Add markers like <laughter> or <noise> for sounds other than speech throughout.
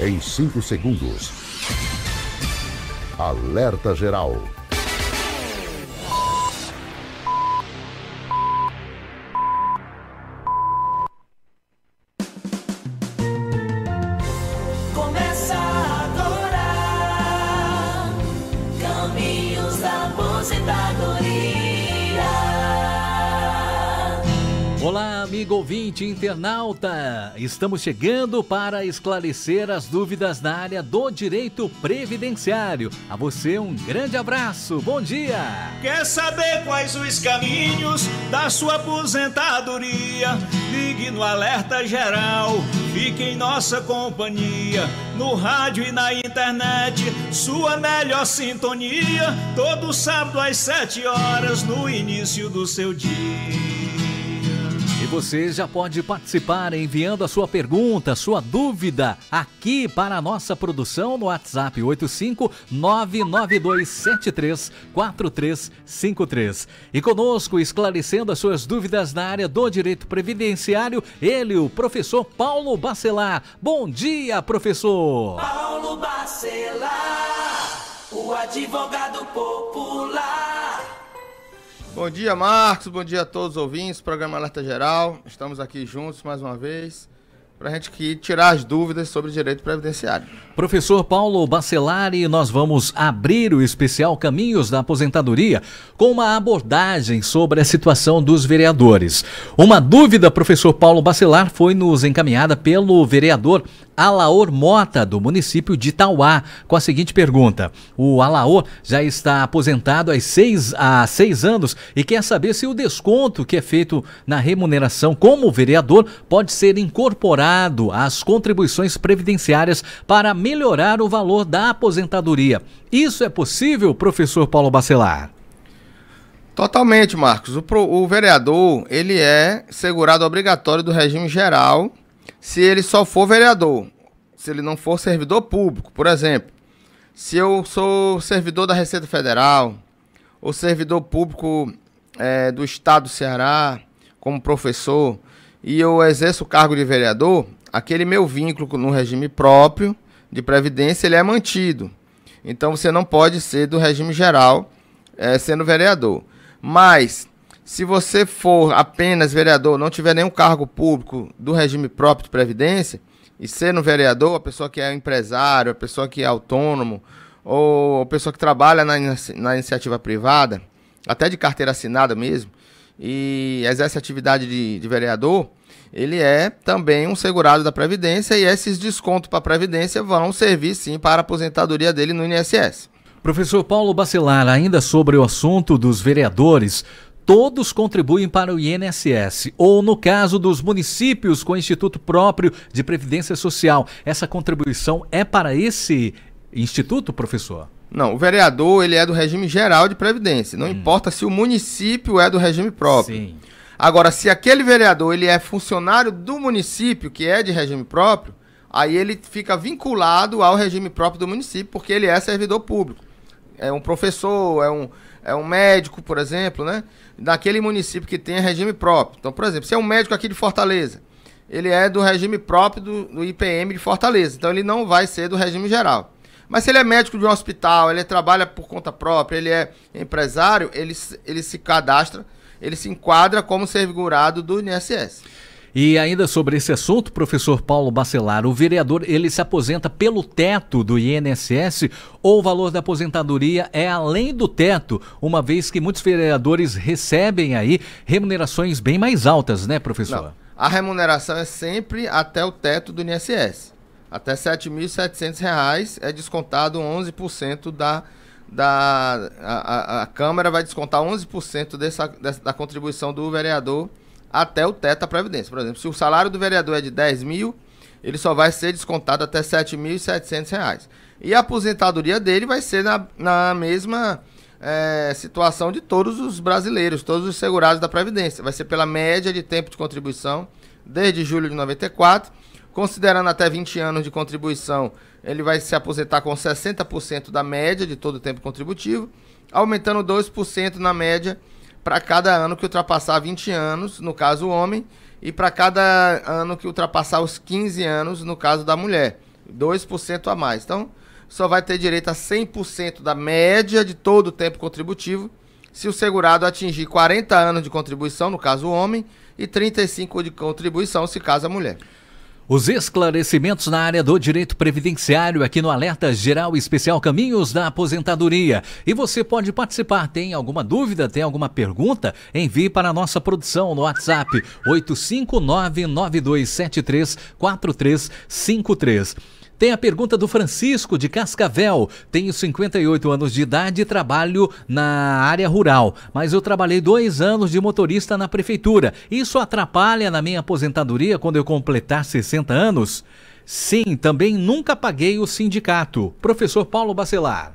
em 5 segundos. Alerta Geral. ouvinte, internauta! Estamos chegando para esclarecer as dúvidas na área do direito previdenciário. A você um grande abraço, bom dia! Quer saber quais os caminhos da sua aposentadoria? Ligue no Alerta Geral, fique em nossa companhia, no rádio e na internet, sua melhor sintonia, todo sábado às sete horas, no início do seu dia. Você já pode participar enviando a sua pergunta, sua dúvida aqui para a nossa produção no WhatsApp 85 E conosco, esclarecendo as suas dúvidas na área do direito previdenciário, ele, o professor Paulo Bacelar. Bom dia, professor! Paulo Bacelar, o advogado popular. Bom dia, Marcos. Bom dia a todos os ouvintes. Programa Alerta Geral. Estamos aqui juntos mais uma vez para a gente que tirar as dúvidas sobre direito previdenciário. Professor Paulo Bacelari, nós vamos abrir o especial Caminhos da Aposentadoria com uma abordagem sobre a situação dos vereadores. Uma dúvida, professor Paulo Bacelar, foi nos encaminhada pelo vereador Alaor Mota, do município de Itauá, com a seguinte pergunta. O Alaor já está aposentado há seis, há seis anos e quer saber se o desconto que é feito na remuneração como vereador pode ser incorporado às contribuições previdenciárias para melhorar o valor da aposentadoria. Isso é possível, professor Paulo Bacelar? Totalmente, Marcos. O, pro, o vereador, ele é segurado obrigatório do regime geral se ele só for vereador, se ele não for servidor público, por exemplo, se eu sou servidor da Receita Federal ou servidor público é, do Estado do Ceará, como professor, e eu exerço o cargo de vereador, aquele meu vínculo no regime próprio de previdência ele é mantido. Então você não pode ser do regime geral é, sendo vereador. Mas se você for apenas vereador, não tiver nenhum cargo público do regime próprio de previdência, e ser um vereador, a pessoa que é empresário, a pessoa que é autônomo, ou a pessoa que trabalha na, na iniciativa privada, até de carteira assinada mesmo, e exerce atividade de, de vereador, ele é também um segurado da Previdência e esses descontos para a Previdência vão servir sim para a aposentadoria dele no INSS. Professor Paulo Bacelar, ainda sobre o assunto dos vereadores, todos contribuem para o INSS, ou no caso dos municípios com instituto próprio de previdência social, essa contribuição é para esse instituto, professor? Não, o vereador ele é do regime geral de previdência. Não hum. importa se o município é do regime próprio. Sim. Agora, se aquele vereador ele é funcionário do município que é de regime próprio, aí ele fica vinculado ao regime próprio do município porque ele é servidor público. É um professor, é um é um médico, por exemplo, né? Daquele município que tem regime próprio. Então, por exemplo, se é um médico aqui de Fortaleza, ele é do regime próprio do, do IPM de Fortaleza. Então, ele não vai ser do regime geral. Mas se ele é médico de um hospital, ele trabalha por conta própria, ele é empresário, ele, ele se cadastra, ele se enquadra como ser do INSS. E ainda sobre esse assunto, professor Paulo Bacelar, o vereador ele se aposenta pelo teto do INSS ou o valor da aposentadoria é além do teto, uma vez que muitos vereadores recebem aí remunerações bem mais altas, né, professor? Não. A remuneração é sempre até o teto do INSS. Até R$ 7.700 é descontado 11% da da a, a, a, Câmara vai descontar 11% dessa, dessa da contribuição do vereador até o teto da Previdência. Por exemplo, se o salário do vereador é de 10 mil, ele só vai ser descontado até R$ 7.700. E a aposentadoria dele vai ser na, na mesma é, situação de todos os brasileiros, todos os segurados da Previdência. Vai ser pela média de tempo de contribuição desde julho de 94. Considerando até 20 anos de contribuição, ele vai se aposentar com 60% da média de todo o tempo contributivo, aumentando 2% na média para cada ano que ultrapassar 20 anos, no caso o homem, e para cada ano que ultrapassar os 15 anos, no caso da mulher. 2% a mais. Então, só vai ter direito a 100% da média de todo o tempo contributivo se o segurado atingir 40 anos de contribuição, no caso o homem, e 35 de contribuição, se caso a mulher. Os esclarecimentos na área do direito previdenciário aqui no Alerta Geral Especial Caminhos da Aposentadoria. E você pode participar. Tem alguma dúvida? Tem alguma pergunta? Envie para a nossa produção no WhatsApp 85992734353. Tem a pergunta do Francisco de Cascavel. Tenho 58 anos de idade e trabalho na área rural, mas eu trabalhei dois anos de motorista na prefeitura. Isso atrapalha na minha aposentadoria quando eu completar 60 anos? Sim, também nunca paguei o sindicato. Professor Paulo Bacelar.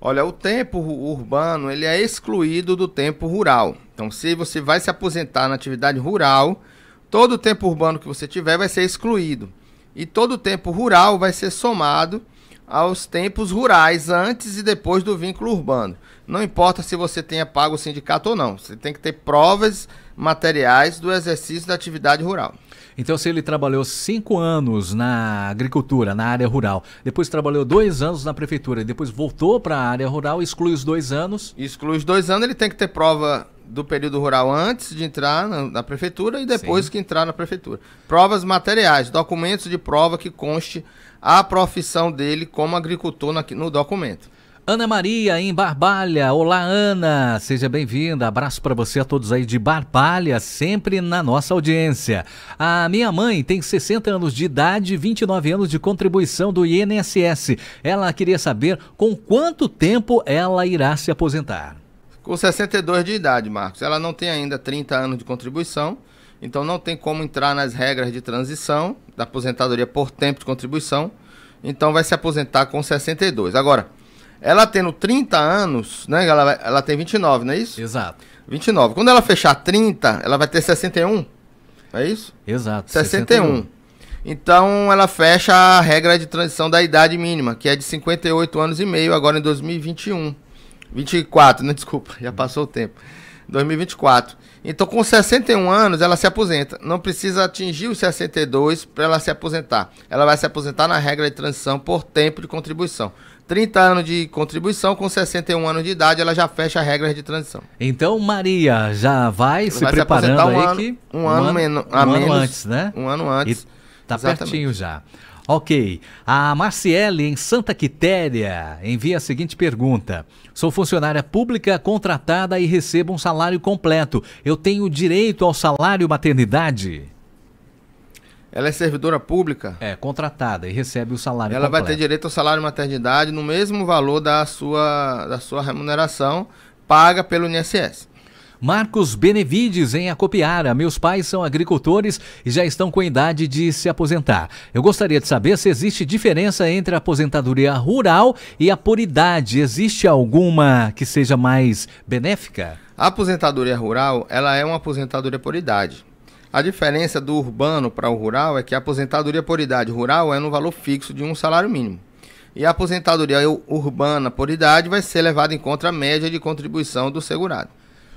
Olha, o tempo urbano ele é excluído do tempo rural. Então, se você vai se aposentar na atividade rural, todo o tempo urbano que você tiver vai ser excluído. E todo o tempo rural vai ser somado aos tempos rurais antes e depois do vínculo urbano. Não importa se você tenha pago o sindicato ou não, você tem que ter provas materiais do exercício da atividade rural. Então, se ele trabalhou cinco anos na agricultura, na área rural, depois trabalhou dois anos na prefeitura e depois voltou para a área rural, exclui os dois anos? Exclui os dois anos, ele tem que ter prova do período rural antes de entrar na, na prefeitura e depois Sim. que entrar na prefeitura. Provas materiais, documentos de prova que conste a profissão dele como agricultor na, no documento. Ana Maria em Barbalha. Olá, Ana. Seja bem-vinda. Abraço para você a todos aí de Barbalha, sempre na nossa audiência. A minha mãe tem 60 anos de idade e 29 anos de contribuição do INSS. Ela queria saber com quanto tempo ela irá se aposentar com 62 de idade, Marcos. Ela não tem ainda 30 anos de contribuição, então não tem como entrar nas regras de transição da aposentadoria por tempo de contribuição. Então vai se aposentar com 62. Agora, ela tendo 30 anos, né? Ela, ela tem 29, não é isso? Exato. 29. Quando ela fechar 30, ela vai ter 61. É isso? Exato. 61. 61. Então ela fecha a regra de transição da idade mínima, que é de 58 anos e meio agora em 2021. 24, né? Desculpa, já passou o tempo. 2024. Então, com 61 anos, ela se aposenta. Não precisa atingir os 62 para ela se aposentar. Ela vai se aposentar na regra de transição por tempo de contribuição. 30 anos de contribuição, com 61 anos de idade, ela já fecha a regra de transição. Então, Maria já vai ela se vai preparando se um aí ano, que... Um, um ano, ano, um ano menos, antes, né? Um ano antes. E tá Exatamente. pertinho já. Ok. A Marciele, em Santa Quitéria, envia a seguinte pergunta: Sou funcionária pública contratada e recebo um salário completo. Eu tenho direito ao salário maternidade? Ela é servidora pública? É, contratada e recebe o salário Ela completo. vai ter direito ao salário maternidade no mesmo valor da sua, da sua remuneração paga pelo INSS. Marcos Benevides, em Acopiara. Meus pais são agricultores e já estão com a idade de se aposentar. Eu gostaria de saber se existe diferença entre a aposentadoria rural e a por idade. Existe alguma que seja mais benéfica? A aposentadoria rural, ela é uma aposentadoria por idade. A diferença do urbano para o rural é que a aposentadoria por idade rural é no valor fixo de um salário mínimo. E a aposentadoria urbana por idade vai ser levada em conta a média de contribuição do segurado.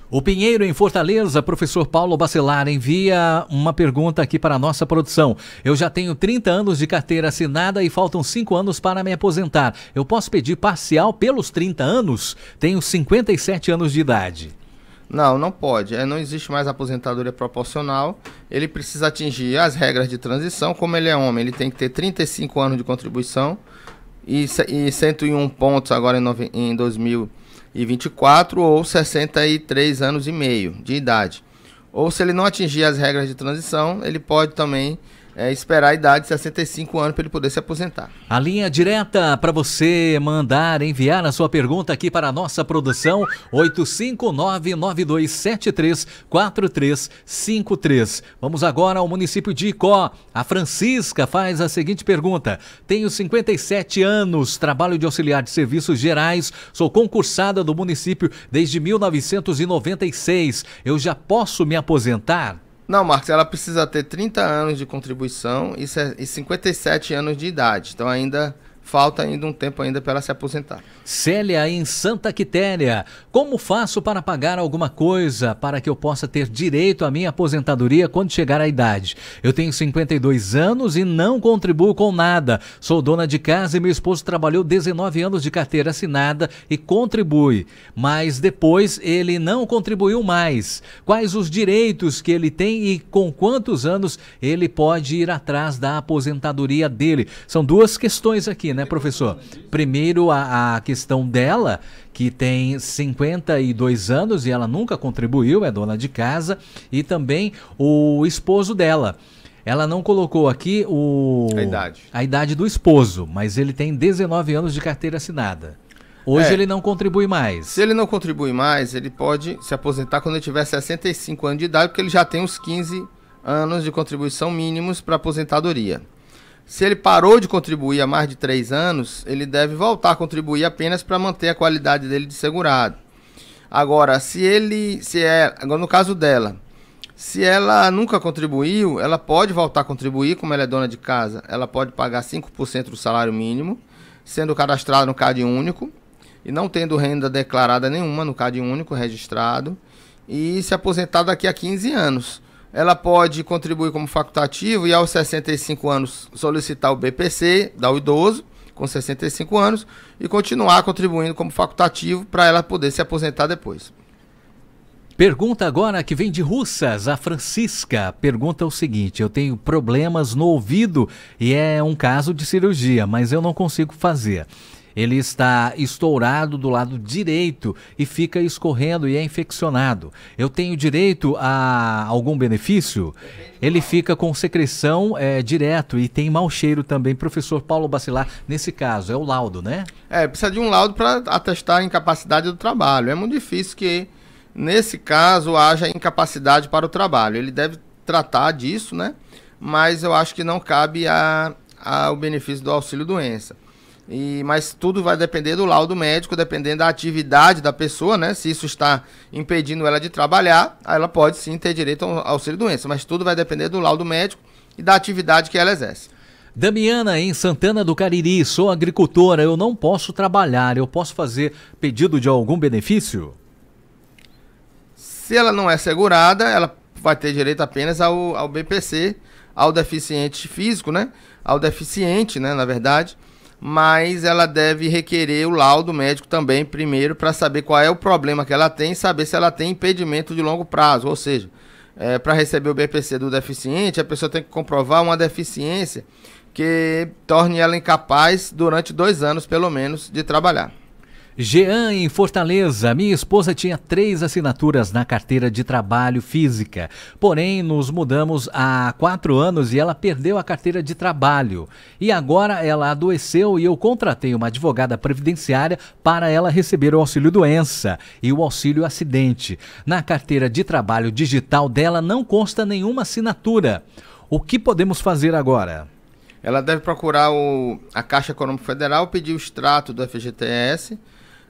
O Pinheiro em Fortaleza, professor Paulo Bacelar, envia uma pergunta aqui para a nossa produção. Eu já tenho 30 anos de carteira assinada e faltam 5 anos para me aposentar. Eu posso pedir parcial pelos 30 anos? Tenho 57 anos de idade. Não, não pode. É, não existe mais aposentadoria proporcional. Ele precisa atingir as regras de transição. Como ele é homem, ele tem que ter 35 anos de contribuição e, e 101 pontos agora em, nove, em 2000 e 24 ou 63 anos e meio de idade. Ou se ele não atingir as regras de transição, ele pode também é, esperar a idade de 65 anos para ele poder se aposentar. A linha direta para você mandar, enviar a sua pergunta aqui para a nossa produção, 85992734353. Vamos agora ao município de Icó. A Francisca faz a seguinte pergunta. Tenho 57 anos, trabalho de auxiliar de serviços gerais, sou concursada do município desde 1996. Eu já posso me aposentar? Não, Marcos, ela precisa ter 30 anos de contribuição e 57 anos de idade. Então ainda falta ainda um tempo ainda para ela se aposentar. Célia em Santa Quitéria, como faço para pagar alguma coisa para que eu possa ter direito à minha aposentadoria quando chegar à idade? Eu tenho 52 anos e não contribuo com nada. Sou dona de casa e meu esposo trabalhou 19 anos de carteira assinada e contribui, mas depois ele não contribuiu mais. Quais os direitos que ele tem e com quantos anos ele pode ir atrás da aposentadoria dele? São duas questões aqui, né? né, professor? Primeiro, a, a questão dela, que tem 52 anos e ela nunca contribuiu, é dona de casa, e também o esposo dela. Ela não colocou aqui o a idade. a idade do esposo, mas ele tem 19 anos de carteira assinada. Hoje é, ele não contribui mais. Se ele não contribui mais, ele pode se aposentar quando ele tiver 65 anos de idade, porque ele já tem uns 15 anos de contribuição mínimos para aposentadoria. Se ele parou de contribuir há mais de três anos, ele deve voltar a contribuir apenas para manter a qualidade dele de segurado. Agora, se ele, se é, agora no caso dela, se ela nunca contribuiu, ela pode voltar a contribuir, como ela é dona de casa, ela pode pagar 5% do salário mínimo, sendo cadastrada no CAD único e não tendo renda declarada nenhuma no CAD único registrado e se aposentar daqui a 15 anos ela pode contribuir como facultativo e aos 65 anos solicitar o BPC da o idoso com 65 anos e continuar contribuindo como facultativo para ela poder se aposentar depois. Pergunta agora que vem de Russas, a Francisca. Pergunta o seguinte: eu tenho problemas no ouvido e é um caso de cirurgia, mas eu não consigo fazer. Ele está estourado do lado direito e fica escorrendo e é infeccionado. Eu tenho direito a algum benefício? Ele fica com secreção é, direto e tem mau cheiro também. Professor Paulo Bacilar, nesse caso, é o laudo, né? É, precisa de um laudo para atestar a incapacidade do trabalho. É muito difícil que, nesse caso, haja incapacidade para o trabalho. Ele deve tratar disso, né? Mas eu acho que não cabe a, a o benefício do auxílio doença. E, mas tudo vai depender do laudo médico, dependendo da atividade da pessoa, né? Se isso está impedindo ela de trabalhar, ela pode sim ter direito ao auxílio doença, mas tudo vai depender do laudo médico e da atividade que ela exerce. Damiana, em Santana do Cariri, sou agricultora, eu não posso trabalhar, eu posso fazer pedido de algum benefício? Se ela não é segurada, ela vai ter direito apenas ao, ao BPC, ao deficiente físico, né? Ao deficiente, né, na verdade mas ela deve requerer o laudo médico também primeiro para saber qual é o problema que ela tem e saber se ela tem impedimento de longo prazo, ou seja, é, para receber o BPC do deficiente, a pessoa tem que comprovar uma deficiência que torne ela incapaz durante dois anos, pelo menos, de trabalhar. Jean, em Fortaleza, minha esposa tinha três assinaturas na carteira de trabalho física. Porém, nos mudamos há quatro anos e ela perdeu a carteira de trabalho. E agora ela adoeceu e eu contratei uma advogada previdenciária para ela receber o auxílio doença e o auxílio acidente. Na carteira de trabalho digital dela não consta nenhuma assinatura. O que podemos fazer agora? Ela deve procurar o, a Caixa Econômica Federal, pedir o extrato do FGTS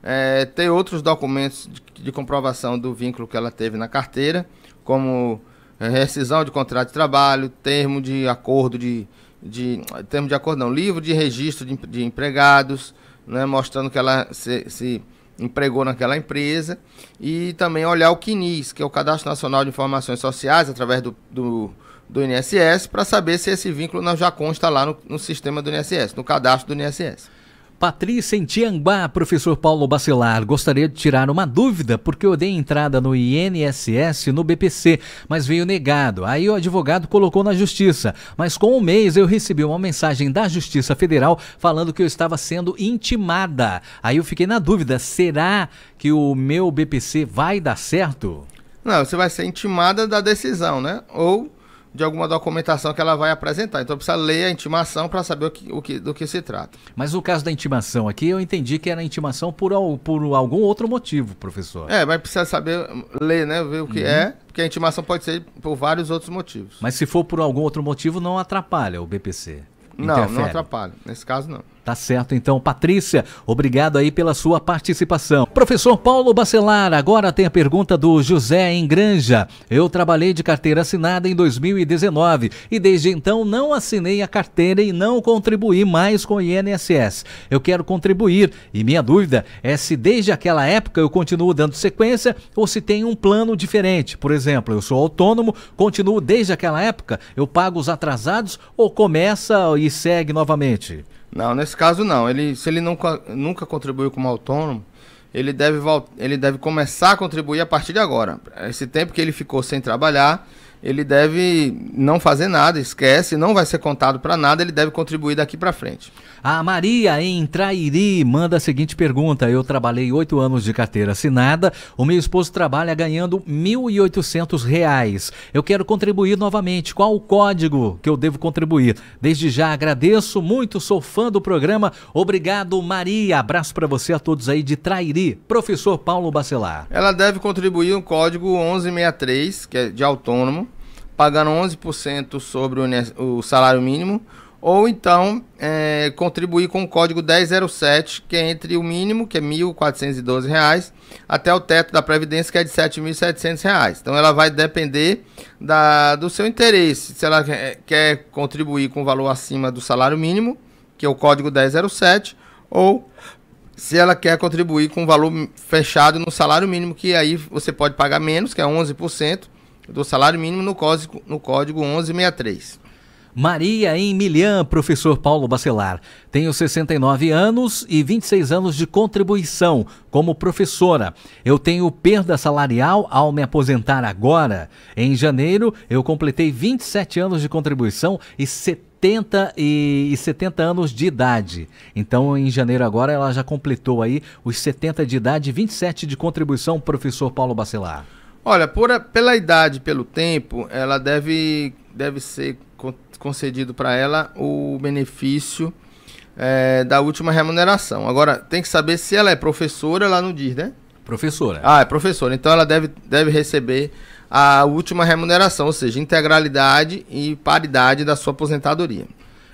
é, tem outros documentos de, de, comprovação do vínculo que ela teve na carteira, como é, rescisão de contrato de trabalho, termo de acordo de, de termo de acordo não, livro de registro de, de empregados, né, mostrando que ela se, se empregou naquela empresa e também olhar o CNIS, que é o Cadastro Nacional de Informações Sociais, através do, do, do INSS, para saber se esse vínculo não já consta lá no, no sistema do INSS, no cadastro do INSS. Patrícia em Tianguá, professor Paulo Bacelar, gostaria de tirar uma dúvida, porque eu dei entrada no INSS no BPC, mas veio negado. Aí o advogado colocou na justiça, mas com um mês eu recebi uma mensagem da Justiça Federal falando que eu estava sendo intimada. Aí eu fiquei na dúvida, será que o meu BPC vai dar certo? Não, você vai ser intimada da decisão, né? Ou de alguma documentação que ela vai apresentar. Então precisa ler a intimação para saber o que, o que, do que se trata. Mas o caso da intimação aqui, eu entendi que era intimação por, por algum outro motivo, professor. É, mas precisa saber ler, né? Ver o que uhum. é, porque a intimação pode ser por vários outros motivos. Mas se for por algum outro motivo, não atrapalha o BPC. Interfere. Não, não atrapalha. Nesse caso, não. Tá certo então, Patrícia, obrigado aí pela sua participação. Professor Paulo Bacelar, agora tem a pergunta do José em Granja. Eu trabalhei de carteira assinada em 2019 e desde então não assinei a carteira e não contribuí mais com o INSS. Eu quero contribuir e minha dúvida é se desde aquela época eu continuo dando sequência ou se tem um plano diferente. Por exemplo, eu sou autônomo, continuo desde aquela época, eu pago os atrasados ou começa e segue novamente? Não, nesse caso não. Ele, se ele nunca, nunca contribuiu como autônomo, ele deve, ele deve começar a contribuir a partir de agora. Esse tempo que ele ficou sem trabalhar, ele deve não fazer nada, esquece, não vai ser contado para nada, ele deve contribuir daqui para frente. A Maria em Trairi manda a seguinte pergunta: Eu trabalhei oito anos de carteira assinada, o meu esposo trabalha ganhando R$ 1.800. Eu quero contribuir novamente. Qual o código que eu devo contribuir? Desde já agradeço muito, sou fã do programa. Obrigado, Maria. Abraço para você, a todos aí de Trairi. Professor Paulo Bacelar. Ela deve contribuir o código 1163, que é de autônomo pagando 11% sobre o, o, salário mínimo, ou então é, contribuir com o código 1007, que é entre o mínimo, que é R$ 1.412, até o teto da Previdência, que é de R$ 7.700. Então ela vai depender da, do seu interesse, se ela é, quer contribuir com valor acima do salário mínimo, que é o código 1007, ou se ela quer contribuir com valor fechado no salário mínimo, que aí você pode pagar menos, que é 11%, do salário mínimo no código, no código 1163. Maria em professor Paulo Bacelar. Tenho 69 anos e 26 anos de contribuição como professora. Eu tenho perda salarial ao me aposentar agora. Em janeiro, eu completei 27 anos de contribuição e 70 e 70 anos de idade. Então, em janeiro agora, ela já completou aí os 70 de idade e 27 de contribuição, professor Paulo Bacelar. Olha, por, pela idade, pelo tempo, ela deve, deve ser concedido para ela o benefício é, da última remuneração. Agora, tem que saber se ela é professora lá no DIS, né? Professora. Ah, é professora. Então ela deve, deve receber a última remuneração, ou seja, integralidade e paridade da sua aposentadoria.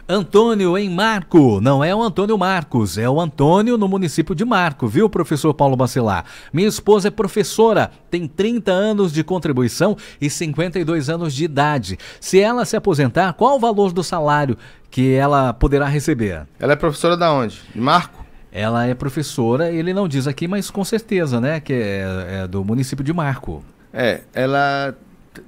Antônio em Marco, não é o Antônio Marcos, é o Antônio no município de Marco, viu, professor Paulo Bacelar? Minha esposa é professora, tem 30 anos de contribuição e 52 anos de idade. Se ela se aposentar, qual o valor do salário que ela poderá receber? Ela é professora da onde? De Marco? Ela é professora, ele não diz aqui, mas com certeza, né, que é, é do município de Marco. É, ela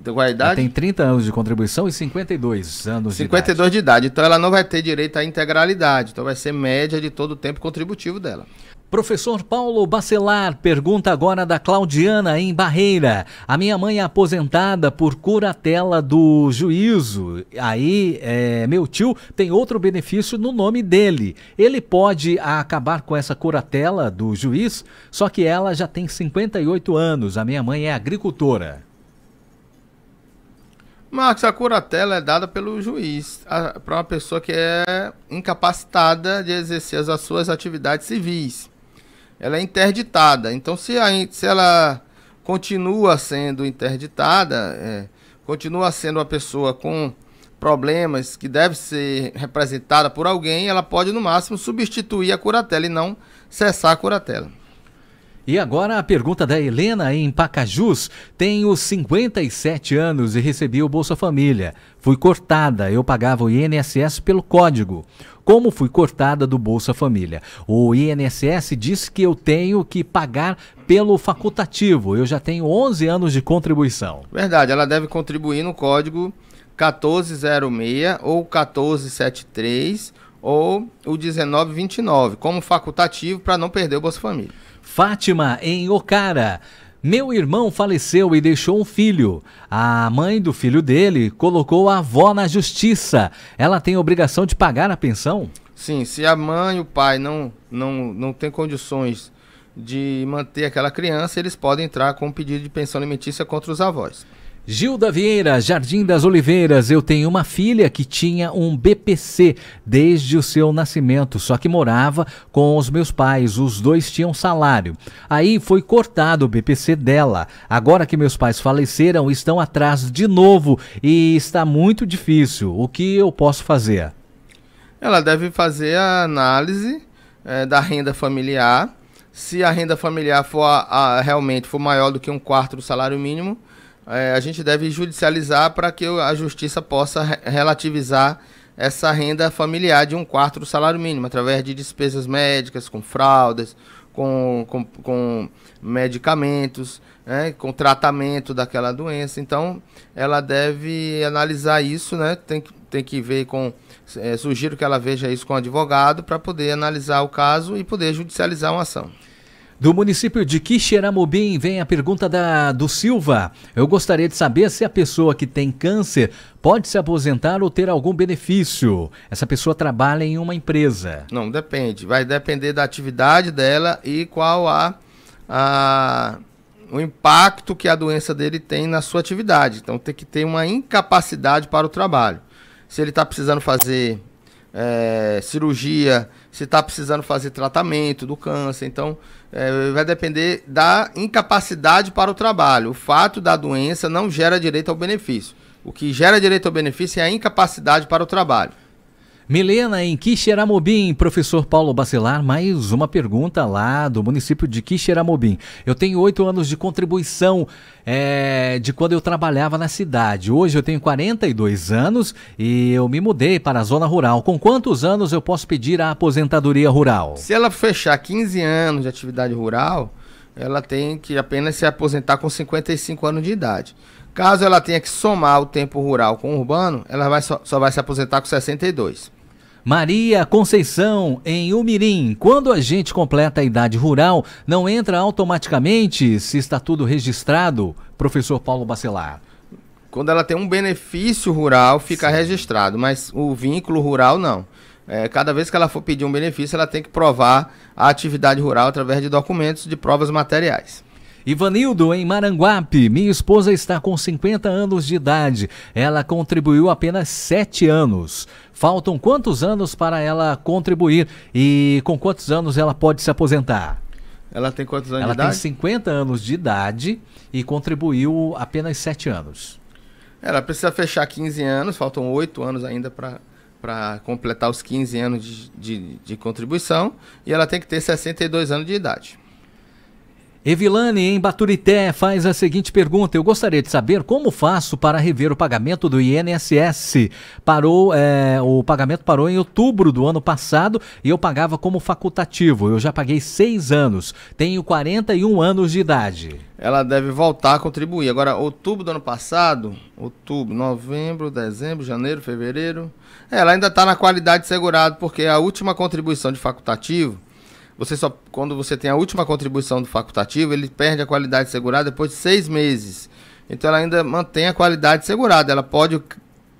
qual a idade? tem 30 anos de contribuição e 52 anos 52 de idade. de idade. Então ela não vai ter direito à integralidade. Então vai ser média de todo o tempo contributivo dela. Professor Paulo Bacelar pergunta agora da Claudiana em Barreira. A minha mãe é aposentada por curatela do juízo. Aí, é, meu tio tem outro benefício no nome dele. Ele pode acabar com essa curatela do juiz, só que ela já tem 58 anos. A minha mãe é agricultora. Marcos, a curatela é dada pelo juiz para uma pessoa que é incapacitada de exercer as, suas atividades civis. Ela é interditada. Então, se, a, se ela continua sendo interditada, é, continua sendo uma pessoa com problemas que deve ser representada por alguém, ela pode, no máximo, substituir a curatela e não cessar a curatela. E agora a pergunta da Helena em Pacajus. Tenho 57 anos e recebi o Bolsa Família. Fui cortada, eu pagava o INSS pelo código. Como fui cortada do Bolsa Família? O INSS diz que eu tenho que pagar pelo facultativo. Eu já tenho 11 anos de contribuição. Verdade, ela deve contribuir no código 1406 ou 1473 ou o 1929, como facultativo para não perder o Bolsa Família. Fátima, em Ocara. Meu irmão faleceu e deixou um filho. A mãe do filho dele colocou a avó na justiça. Ela tem obrigação de pagar a pensão? Sim, se a mãe e o pai não, não, não têm condições de manter aquela criança, eles podem entrar com um pedido de pensão alimentícia contra os avós. Gilda Vieira, Jardim das Oliveiras, eu tenho uma filha que tinha um BPC desde o seu nascimento, só que morava com os meus pais, os dois tinham salário. Aí foi cortado o BPC dela. Agora que meus pais faleceram, estão atrás de novo e está muito difícil. O que eu posso fazer? Ela deve fazer a análise é, da renda familiar. Se a renda familiar for a, a, realmente for maior do que um quarto do salário mínimo, é, a gente deve judicializar para que a justiça possa relativizar essa renda familiar de um quarto do salário mínimo, através de despesas médicas, com fraldas, com, com, com medicamentos, né, com tratamento daquela doença. Então, ela deve analisar isso, né? Tem que, tem que ver com. É, sugiro que ela veja isso com o advogado para poder analisar o caso e poder judicializar uma ação. Do município de Quixeramobim vem a pergunta da do Silva. Eu gostaria de saber se a pessoa que tem câncer pode se aposentar ou ter algum benefício. Essa pessoa trabalha em uma empresa. Não, depende. Vai depender da atividade dela e qual a, a o impacto que a doença dele tem na sua atividade. Então tem que ter uma incapacidade para o trabalho. Se ele está precisando fazer é, cirurgia se está precisando fazer tratamento do câncer. Então, é, vai depender da incapacidade para o trabalho. O fato da doença não gera direito ao benefício. O que gera direito ao benefício é a incapacidade para o trabalho. Milena, em Quixeramobim, professor Paulo Bacelar, mais uma pergunta lá do município de Quixeramobim. Eu tenho oito anos de contribuição é, de quando eu trabalhava na cidade. Hoje eu tenho 42 anos e eu me mudei para a zona rural. Com quantos anos eu posso pedir a aposentadoria rural? Se ela fechar 15 anos de atividade rural, ela tem que apenas se aposentar com 55 anos de idade. Caso ela tenha que somar o tempo rural com o urbano, ela vai só, só vai se aposentar com 62. Maria Conceição, em Umirim. Quando a gente completa a idade rural, não entra automaticamente se está tudo registrado? Professor Paulo Bacelar. Quando ela tem um benefício rural, fica Sim. registrado, mas o vínculo rural não. É, cada vez que ela for pedir um benefício, ela tem que provar a atividade rural através de documentos de provas materiais. Ivanildo, em Maranguape, minha esposa está com 50 anos de idade. Ela contribuiu apenas 7 anos. Faltam quantos anos para ela contribuir e com quantos anos ela pode se aposentar? Ela tem quantos anos ela de idade? Ela tem 50 anos de idade e contribuiu apenas 7 anos. Ela precisa fechar 15 anos, faltam 8 anos ainda para para completar os 15 anos de, de, de, contribuição e ela tem que ter 62 anos de idade. Evilane, em Baturité, faz a seguinte pergunta: Eu gostaria de saber como faço para rever o pagamento do INSS. Parou, é, o pagamento parou em outubro do ano passado e eu pagava como facultativo. Eu já paguei seis anos, tenho 41 anos de idade. Ela deve voltar a contribuir. Agora, outubro do ano passado, outubro, novembro, dezembro, janeiro, fevereiro. Ela ainda está na qualidade segurado, porque a última contribuição de facultativo você só quando você tem a última contribuição do facultativo, ele perde a qualidade segurada depois de seis meses. Então ela ainda mantém a qualidade segurada. Ela pode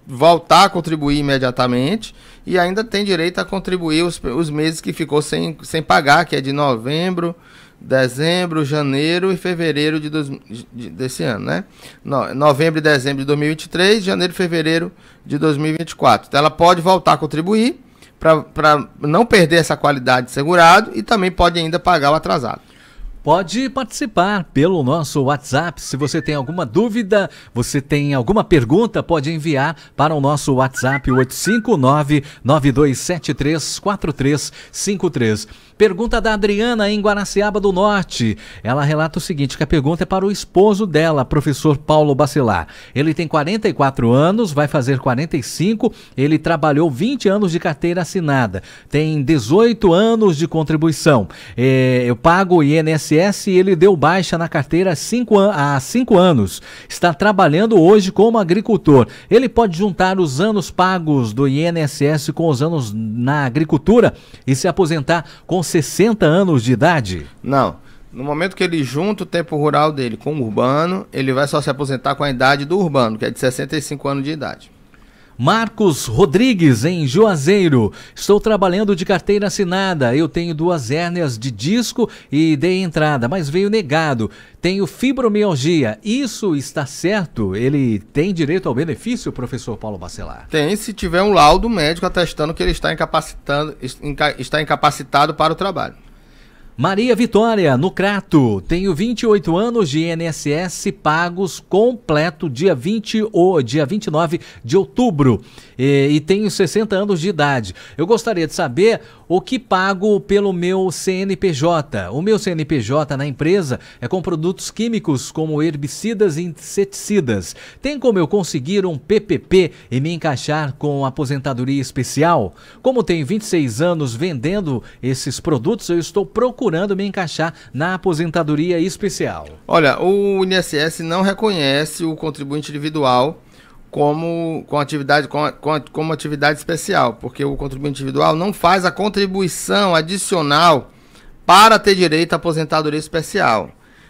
voltar a contribuir imediatamente e ainda tem direito a contribuir os, os meses que ficou sem, sem pagar, que é de novembro, dezembro, janeiro e fevereiro de, dois, de desse ano, né? No, novembro e dezembro de 2023, janeiro e fevereiro de 2024. Então ela pode voltar a contribuir para não perder essa qualidade de segurado e também pode ainda pagar o atrasado. Pode participar pelo nosso WhatsApp. Se você tem alguma dúvida, você tem alguma pergunta, pode enviar para o nosso WhatsApp 859 9273 4353. Pergunta da Adriana em Guaraciaba do Norte. Ela relata o seguinte: que a pergunta é para o esposo dela, professor Paulo Bacelar. Ele tem 44 anos, vai fazer 45, ele trabalhou 20 anos de carteira assinada, tem 18 anos de contribuição. É, eu pago o INSS e ele deu baixa na carteira cinco há 5 anos. Está trabalhando hoje como agricultor. Ele pode juntar os anos pagos do INSS com os anos na agricultura e se aposentar com 60 anos de idade? Não. No momento que ele junta o tempo rural dele com o urbano, ele vai só se aposentar com a idade do urbano, que é de 65 anos de idade. Marcos Rodrigues, em Juazeiro. Estou trabalhando de carteira assinada. Eu tenho duas hérnias de disco e dei entrada, mas veio negado. Tenho fibromialgia. Isso está certo? Ele tem direito ao benefício, professor Paulo Bacelar? Tem, se tiver um laudo médico atestando que ele está, incapacitando, está incapacitado para o trabalho. Maria Vitória, no Crato. Tenho 28 anos de INSS pagos completo dia 20 ou dia 29 de outubro e, e tenho 60 anos de idade. Eu gostaria de saber o que pago pelo meu CNPJ. O meu CNPJ na empresa é com produtos químicos como herbicidas e inseticidas. Tem como eu conseguir um PPP e me encaixar com aposentadoria especial? Como tenho 26 anos vendendo esses produtos, eu estou procurando me encaixar na aposentadoria especial. Olha, o INSS não reconhece o contribuinte individual como com atividade, com, com, como atividade especial, porque o contribuinte individual não faz a contribuição adicional para ter direito à aposentadoria especial.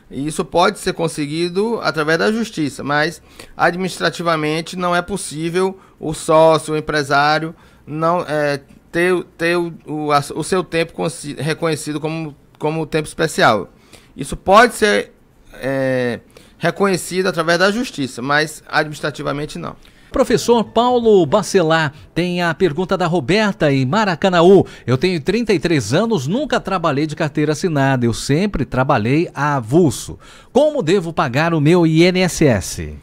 E isso pode ser conseguido através da justiça, mas administrativamente não é possível o sócio, o empresário, não é, ter, ter o, o, o seu tempo reconhecido como, como tempo especial. Isso pode ser é, reconhecido através da justiça, mas administrativamente não. Professor Paulo Bacelar tem a pergunta da Roberta em Maracanaú. Eu tenho 33 anos, nunca trabalhei de carteira assinada, eu sempre trabalhei a avulso. Como devo pagar o meu INSS?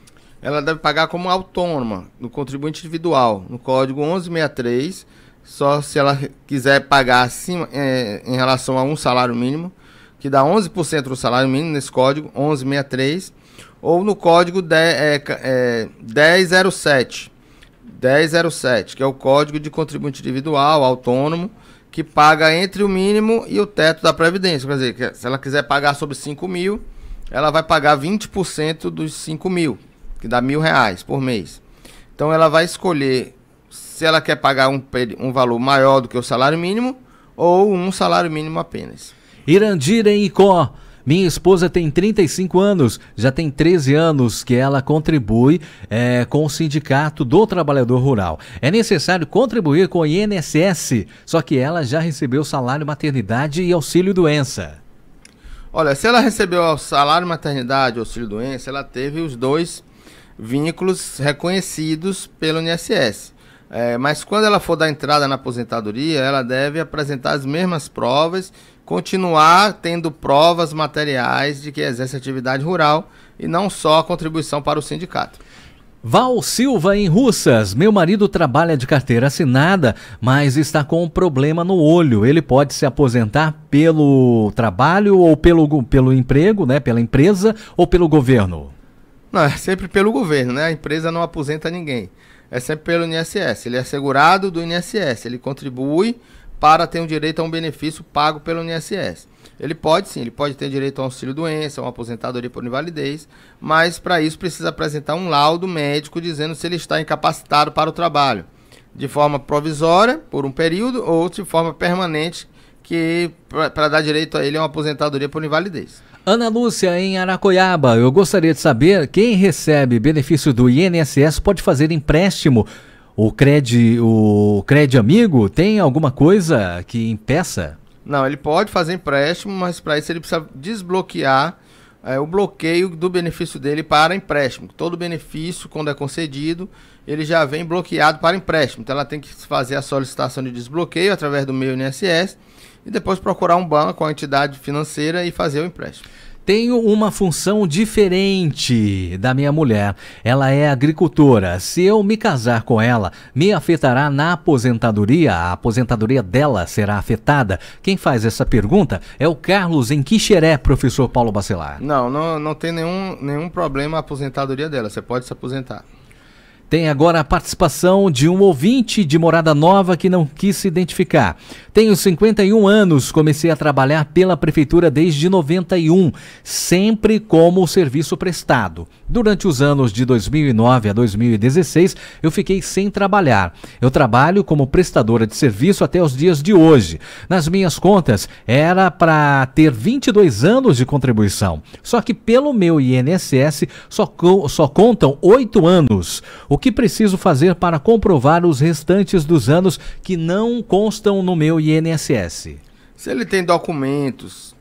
Ela deve pagar como autônoma, no contribuinte individual, no código 1163, só se ela quiser pagar acima é, em relação a um salário mínimo, que dá 11% do salário mínimo nesse código, 1163 ou no código 1007, 1007, é, é, que é o código de contribuinte individual, autônomo, que paga entre o mínimo e o teto da Previdência. Quer dizer, se ela quiser pagar sobre 5 mil, ela vai pagar 20% dos 5 mil, que dá mil reais por mês. Então ela vai escolher se ela quer pagar um, um valor maior do que o salário mínimo ou um salário mínimo apenas. Irandir em Icó, minha esposa tem 35 anos, já tem 13 anos que ela contribui é, com o Sindicato do Trabalhador Rural. É necessário contribuir com o INSS, só que ela já recebeu salário maternidade e auxílio doença. Olha, se ela recebeu salário maternidade e auxílio doença, ela teve os dois vínculos reconhecidos pelo INSS. É, mas quando ela for dar entrada na aposentadoria, ela deve apresentar as mesmas provas continuar tendo provas materiais de que exerce atividade rural e não só a contribuição para o sindicato. Val Silva em Russas. Meu marido trabalha de carteira assinada, mas está com um problema no olho. Ele pode se aposentar pelo trabalho ou pelo, pelo emprego, né? Pela empresa ou pelo governo? Não, é sempre pelo governo, né? A empresa não aposenta ninguém é sempre pelo INSS. Ele é segurado do INSS, ele contribui para ter um direito a um benefício pago pelo INSS. Ele pode sim, ele pode ter direito a um auxílio doença, a uma aposentadoria por invalidez, mas para isso precisa apresentar um laudo médico dizendo se ele está incapacitado para o trabalho, de forma provisória, por um período, ou de forma permanente, que para dar direito a ele é uma aposentadoria por invalidez. Ana Lúcia, em Aracoiaba, eu gostaria de saber quem recebe benefício do INSS pode fazer empréstimo. O CRED, o CRED Amigo tem alguma coisa que impeça? Não, ele pode fazer empréstimo, mas para isso ele precisa desbloquear é, o bloqueio do benefício dele para empréstimo. Todo benefício, quando é concedido, ele já vem bloqueado para empréstimo. Então ela tem que fazer a solicitação de desbloqueio através do meu INSS e depois procurar um banco, com a entidade financeira e fazer o empréstimo. Tenho uma função diferente da minha mulher. Ela é agricultora. Se eu me casar com ela, me afetará na aposentadoria? A aposentadoria dela será afetada? Quem faz essa pergunta é o Carlos em Quixeré, professor Paulo Bacelar. Não, não, não tem nenhum, nenhum problema a aposentadoria dela. Você pode se aposentar. Tem agora a participação de um ouvinte de Morada Nova que não quis se identificar. Tenho 51 anos, comecei a trabalhar pela prefeitura desde 91, sempre como serviço prestado. Durante os anos de 2009 a 2016, eu fiquei sem trabalhar. Eu trabalho como prestadora de serviço até os dias de hoje. Nas minhas contas, era para ter 22 anos de contribuição. Só que pelo meu INSS só, co só contam 8 anos. O que preciso fazer para comprovar os restantes dos anos que não constam no meu INSS? Se ele tem documentos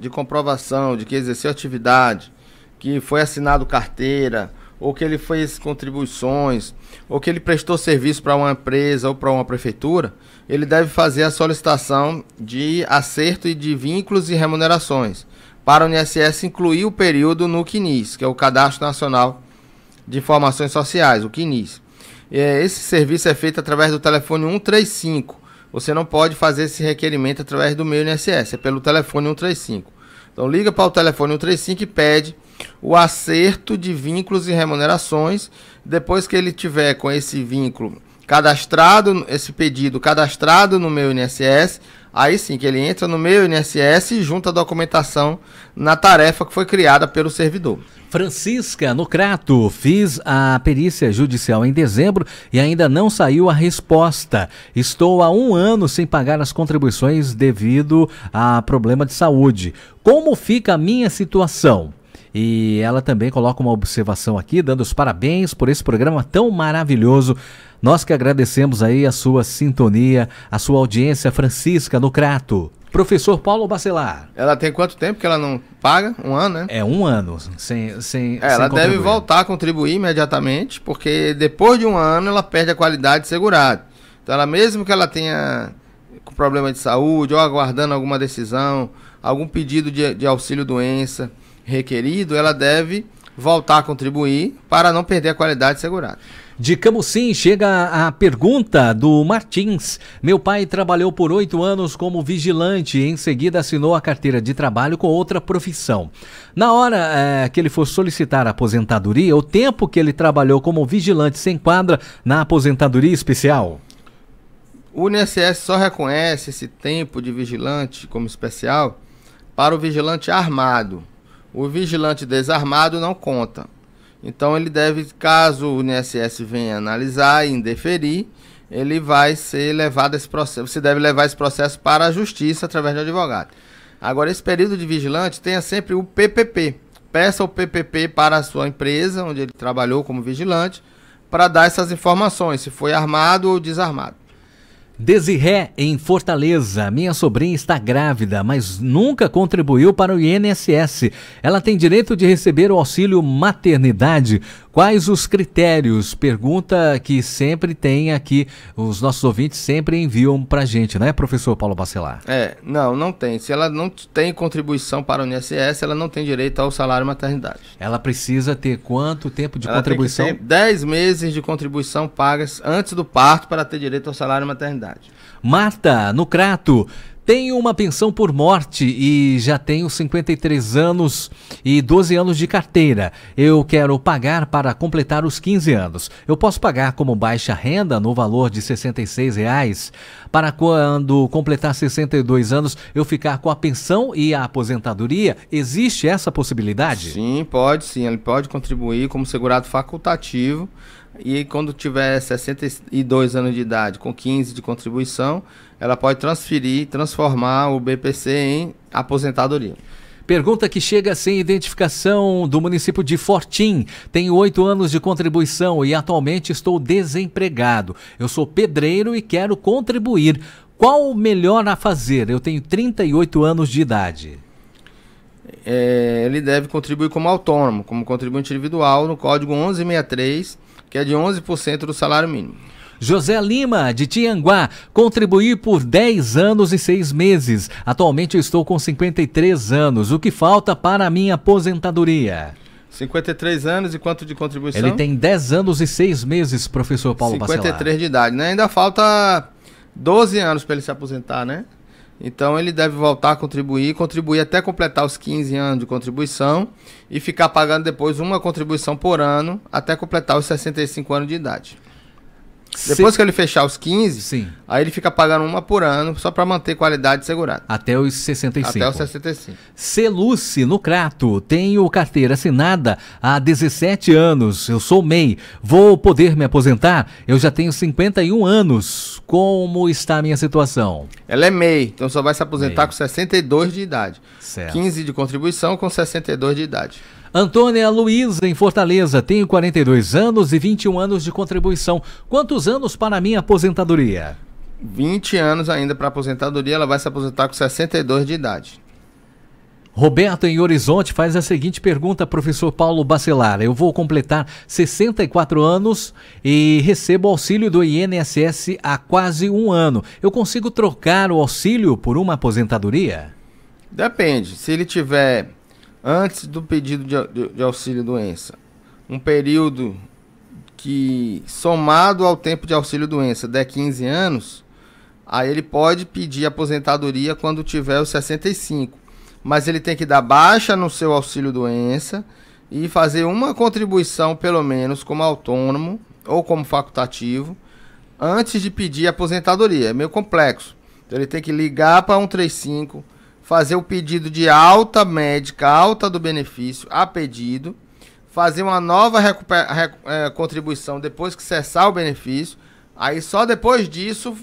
de comprovação de que exerceu atividade, que foi assinado carteira, ou que ele fez contribuições, ou que ele prestou serviço para uma empresa ou para uma prefeitura, ele deve fazer a solicitação de acerto e de vínculos e remunerações para o INSS incluir o período no CNIS, que é o Cadastro Nacional de Informações Sociais, o CNIS. Eh, esse serviço é feito através do telefone 135. Você não pode fazer esse requerimento através do meu INSS, é pelo telefone 135. Então liga para o telefone 135 e pede o acerto de vínculos e remunerações. Depois que ele tiver com esse vínculo cadastrado, esse pedido cadastrado no meu INSS, Aí sim que ele entra no meu INSS e junta a documentação na tarefa que foi criada pelo servidor. Francisca Nocrato, fiz a perícia judicial em dezembro e ainda não saiu a resposta. Estou há um ano sem pagar as contribuições devido a problema de saúde. Como fica a minha situação? E ela também coloca uma observação aqui, dando os parabéns por esse programa tão maravilhoso. Nós que agradecemos aí a sua sintonia, a sua audiência, Francisca no Crato. Professor Paulo Bacelar. Ela tem quanto tempo que ela não paga? Um ano, né? É, um ano. Sem, sem, é, ela sem deve voltar a contribuir imediatamente, porque depois de um ano ela perde a qualidade segurada. Então, ela, mesmo que ela tenha problema de saúde ou aguardando alguma decisão, algum pedido de, de auxílio-doença requerido, ela deve voltar a contribuir para não perder a qualidade segurada. De Camusim chega a pergunta do Martins. Meu pai trabalhou por oito anos como vigilante e em seguida assinou a carteira de trabalho com outra profissão. Na hora é, que ele for solicitar a aposentadoria, o tempo que ele trabalhou como vigilante se enquadra na aposentadoria especial? O INSS só reconhece esse tempo de vigilante como especial para o vigilante armado. O vigilante desarmado não conta. Então ele deve, caso o INSS venha analisar e indeferir, ele vai ser levado esse processo. Você deve levar esse processo para a justiça através de advogado. Agora, esse período de vigilante tenha sempre o PPP. Peça o PPP para a sua empresa, onde ele trabalhou como vigilante, para dar essas informações, se foi armado ou desarmado. Desirré, em Fortaleza. Minha sobrinha está grávida, mas nunca contribuiu para o INSS. Ela tem direito de receber o auxílio maternidade. Quais os critérios? Pergunta que sempre tem aqui, os nossos ouvintes sempre enviam para a gente, né, professor Paulo Bacelar? É, não, não tem. Se ela não tem contribuição para o INSS, ela não tem direito ao salário maternidade. Ela precisa ter quanto tempo de ela contribuição? Tem 10 meses de contribuição pagas antes do parto para ter direito ao salário maternidade. Marta, no Crato, tenho uma pensão por morte e já tenho 53 anos e 12 anos de carteira. Eu quero pagar para completar os 15 anos. Eu posso pagar como baixa renda no valor de R$ 66 reais para quando completar 62 anos eu ficar com a pensão e a aposentadoria? Existe essa possibilidade? Sim, pode sim. Ele pode contribuir como segurado facultativo e quando tiver 62 anos de idade, com 15 de contribuição, ela pode transferir, transformar o BPC em aposentadoria. Pergunta que chega sem identificação do município de Fortim. Tenho oito anos de contribuição e atualmente estou desempregado. Eu sou pedreiro e quero contribuir. Qual o melhor a fazer? Eu tenho 38 anos de idade. É, ele deve contribuir como autônomo, como contribuinte individual no Código 1163 que é de 11% do salário mínimo. José Lima, de Tianguá, contribuí por 10 anos e 6 meses. Atualmente estou com 53 anos. O que falta para a minha aposentadoria? 53 anos e quanto de contribuição? Ele tem 10 anos e 6 meses, professor Paulo 53 Bacelar. de idade, né? Ainda falta 12 anos para ele se aposentar, né? Então ele deve voltar a contribuir, contribuir até completar os 15 anos de contribuição e ficar pagando depois uma contribuição por ano até completar os 65 anos de idade. Depois Se... que ele fechar os 15, Sim. aí ele fica pagando uma por ano só para manter qualidade segurada. Até os 65. Até os 65. Celuce Crato tenho carteira assinada há 17 anos. Eu sou MEI. Vou poder me aposentar? Eu já tenho 51 anos. Como está a minha situação? Ela é MEI, então só vai se aposentar MEI. com 62 de idade. Certo. 15 de contribuição com 62 de idade. Antônia Luiza em Fortaleza, tenho 42 anos e 21 anos de contribuição. Quantos anos para minha aposentadoria? 20 anos ainda para aposentadoria, ela vai se aposentar com 62 de idade. Roberto em Horizonte faz a seguinte pergunta, professor Paulo Bacelar. Eu vou completar 64 anos e recebo auxílio do INSS há quase um ano. Eu consigo trocar o auxílio por uma aposentadoria? Depende. Se ele tiver antes do pedido de, de auxílio-doença. Um período que, somado ao tempo de auxílio-doença, der 15 anos, aí ele pode pedir aposentadoria quando tiver os 65. Mas ele tem que dar baixa no seu auxílio-doença e fazer uma contribuição, pelo menos, como autônomo ou como facultativo, antes de pedir aposentadoria. É meio complexo. Então ele tem que ligar para 135, fazer o pedido de alta médica, alta do benefício a pedido, fazer uma nova é, contribuição depois que cessar o benefício, aí só depois disso